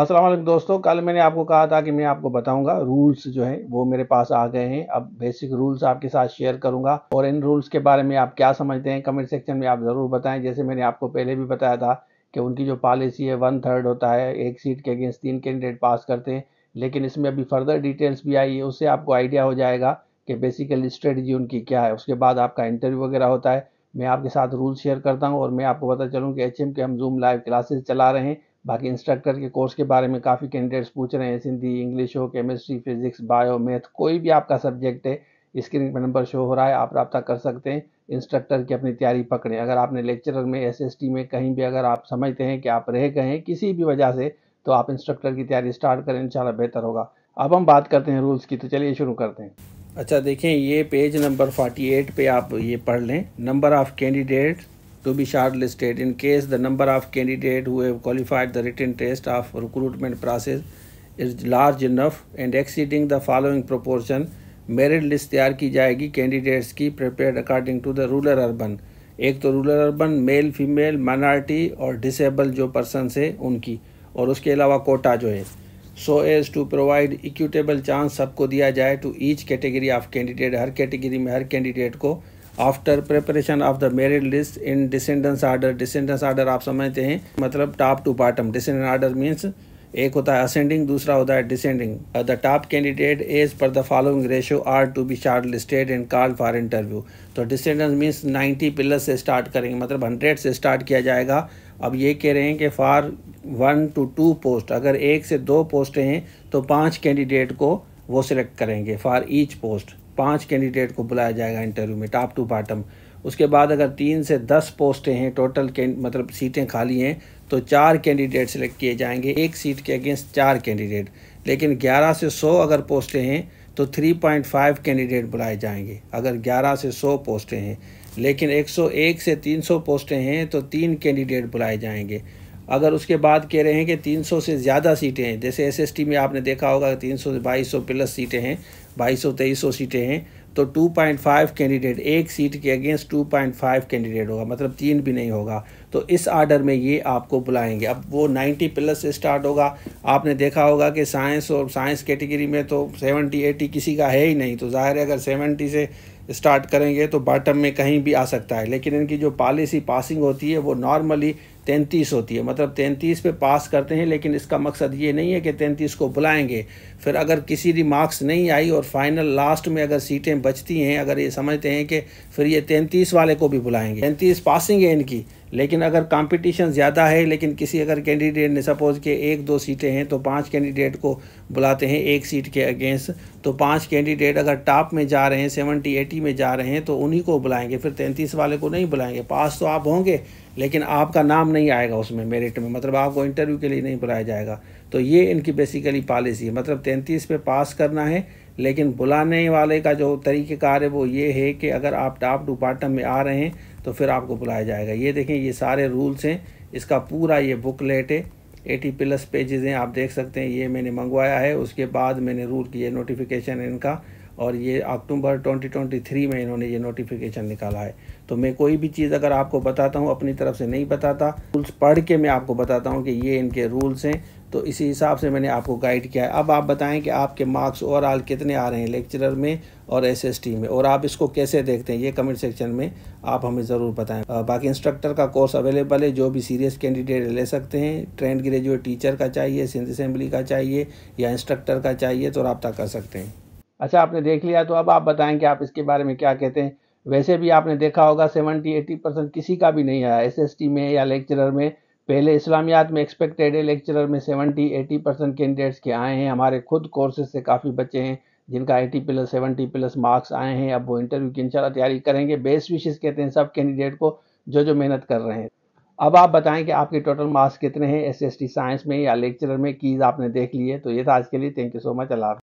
असलम दोस्तों कल मैंने आपको कहा था कि मैं आपको बताऊंगा रूल्स जो है वो मेरे पास आ गए हैं अब बेसिक रूल्स आपके साथ शेयर करूंगा और इन रूल्स के बारे में आप क्या समझते हैं कमेंट सेक्शन में आप ज़रूर बताएं जैसे मैंने आपको पहले भी बताया था कि उनकी जो पॉलिसी है वन थर्ड होता है एक सीट के अगेंस्ट तीन कैंडिडेट पास करते हैं लेकिन इसमें अभी फर्दर डिटेल्स भी आई है उससे आपको आइडिया हो जाएगा कि बेसिकली स्ट्रेटजी उनकी क्या है उसके बाद आपका इंटरव्यू वगैरह होता है मैं आपके साथ रूल शेयर करता हूँ और मैं आपको पता चलूँ कि एच के हम जूम लाइव क्लासेज चला रहे हैं बाकी इंस्ट्रक्टर के कोर्स के बारे में काफ़ी कैंडिडेट्स पूछ रहे हैं सिंधी इंग्लिश हो केमिस्ट्री फिजिक्स बायो मैथ कोई भी आपका सब्जेक्ट है स्क्रीन पर नंबर शो हो रहा है आप रब्ता कर सकते हैं इंस्ट्रक्टर की अपनी तैयारी पकड़ें अगर आपने लेक्चरर में एस में कहीं भी अगर आप समझते हैं कि आप रह गए हैं किसी भी वजह से तो आप इंस्ट्रक्टर की तैयारी स्टार्ट करें इन बेहतर होगा अब हम बात करते हैं रूल्स की तो चलिए शुरू करते हैं अच्छा देखें ये पेज नंबर 48 पे आप ये पढ़ लें number of candidates to be shortlisted in case the number of candidate who have qualified the written test of recruitment process is large enough and exceeding the following proportion merit list तैयार ki jayegi candidates ki prepared according to the rural urban ek to rural urban male female minority or disabled jo person se unki aur uske alawa quota jo hai so as to provide equitable chance sabko diya jaye to each category of candidate har category mein har candidate ko after preparation of the merit list in descendance order descendance order आप समझते हैं मतलब top to bottom descendant order means एक होता है ascending दूसरा होता है descending the top candidate as per the following ratio are to be shortlisted and call for interview तो डिसेंडेंस मीन्स 90 प्लस से स्टार्ट करेंगे मतलब 100 से स्टार्ट किया जाएगा अब ये कह रहे हैं कि for one to two post अगर एक से दो पोस्टें हैं तो पाँच कैंडिडेट को वो सिलेक्ट करेंगे फॉर ईच पोस्ट पाँच कैंडिडेट को बुलाया जाएगा इंटरव्यू में टॉप टू बॉटम उसके बाद अगर तीन से दस पोस्टें हैं टोटल मतलब सीटें खाली हैं तो चार कैंडिडेट सेलेक्ट किए जाएंगे एक सीट के अगेंस्ट चार कैंडिडेट लेकिन ग्यारह से सौ अगर पोस्टें हैं तो 3.5 कैंडिडेट बुलाए जाएंगे अगर 11 से 100 पोस्टें हैं लेकिन 101 से 300 पोस्टें हैं तो तीन कैंडिडेट बुलाए जाएंगे अगर उसके बाद कह रहे हैं कि 300 से ज़्यादा सीटें हैं जैसे एसएसटी में आपने देखा होगा कि से सौ प्लस सीटें हैं बाईस सौ सीटें हैं तो 2.5 कैंडिडेट एक सीट के अगेंस्ट 2.5 कैंडिडेट होगा मतलब तीन भी नहीं होगा तो इस आर्डर में ये आपको बुलाएंगे अब वो 90 प्लस से स्टार्ट होगा आपने देखा होगा कि साइंस और साइंस कैटेगरी में तो 70 80 किसी का है ही नहीं तो ज़ाहिर है अगर 70 से स्टार्ट करेंगे तो बॉटम में कहीं भी आ सकता है लेकिन इनकी जो पॉलिसी पासिंग होती है वो नॉर्मली तैंतीस होती है मतलब तैंतीस पे पास करते हैं लेकिन इसका मकसद ये नहीं है कि तैंतीस को बुलाएंगे फिर अगर किसी भी मार्क्स नहीं आई और फाइनल लास्ट में अगर सीटें बचती हैं अगर ये समझते हैं कि फिर ये तैंतीस वाले को भी बुलाएंगे तैंतीस पासिंग है इनकी लेकिन अगर कंपटीशन ज़्यादा है लेकिन किसी अगर कैंडिडेट ने सपोज के एक दो सीटें हैं तो पांच कैंडिडेट को बुलाते हैं एक सीट के अगेंस्ट तो पांच कैंडिडेट अगर टॉप में जा रहे हैं सेवेंटी एटी में जा रहे हैं तो उन्हीं को बुलाएंगे फिर तैंतीस वाले को नहीं बुलाएंगे पास तो आप होंगे लेकिन आपका नाम नहीं आएगा उसमें मेरिट में मतलब आपको इंटरव्यू के लिए नहीं बुलाया जाएगा तो ये इनकी बेसिकली पॉलिसी है मतलब तैंतीस पे पास करना है लेकिन बुलाने वाले का जो तरीक़ेकार है वो ये है कि अगर आप टॉप टू बॉटम में आ रहे हैं तो फिर आपको बुलाया जाएगा ये देखें ये सारे रूल्स हैं इसका पूरा ये बुकलेट है एटी प्लस पेजेज़ हैं आप देख सकते हैं ये मैंने मंगवाया है उसके बाद मैंने रूल की ये नोटिफिकेशन है इनका और ये अक्टूबर 2023 में इन्होंने ये नोटिफिकेशन निकाला है तो मैं कोई भी चीज़ अगर आपको बताता हूँ अपनी तरफ से नहीं बताता रूल्स पढ़ के मैं आपको बताता हूँ कि ये इनके रूल्स हैं तो इसी हिसाब से मैंने आपको गाइड किया है अब आप बताएं कि आपके मार्क्स ओवरऑल कितने आ रहे हैं लेक्चरर में और एसएसटी में और आप इसको कैसे देखते हैं ये कमेंट सेक्शन में आप हमें ज़रूर बताएं बाकी इंस्ट्रक्टर का कोर्स अवेलेबल है जो भी सीरियस कैंडिडेट ले सकते हैं ट्रेंड ग्रेजुएट टीचर का चाहिए सिंध असम्बली का चाहिए या इंस्ट्रक्टर का चाहिए तो रबता कर सकते हैं अच्छा आपने देख लिया तो अब आप बताएँ कि आप इसके बारे में क्या कहते हैं वैसे भी आपने देखा होगा सेवेंटी एटी परसेंट किसी का भी नहीं आया टी में या लेक्चरर में पहले इस्लामियात में एक्सपेक्टेड है लेक्चरर में 70-80 परसेंट कैंडिडेट्स के आए हैं हमारे खुद कोर्सेज से काफ़ी बच्चे हैं जिनका 80 प्लस 70 प्लस मार्क्स आए हैं अब वो इंटरव्यू की इंशाल्लाह तैयारी करेंगे बेस्ट विशेष कहते हैं सब कैंडिडेट को जो जो मेहनत कर रहे हैं अब आप बताएं कि आपके टोटल मार्क्स कितने हैं एस साइंस में या लेक्चरर में कीज़ आपने देख लिए तो ये था आज के लिए thank you so much Allah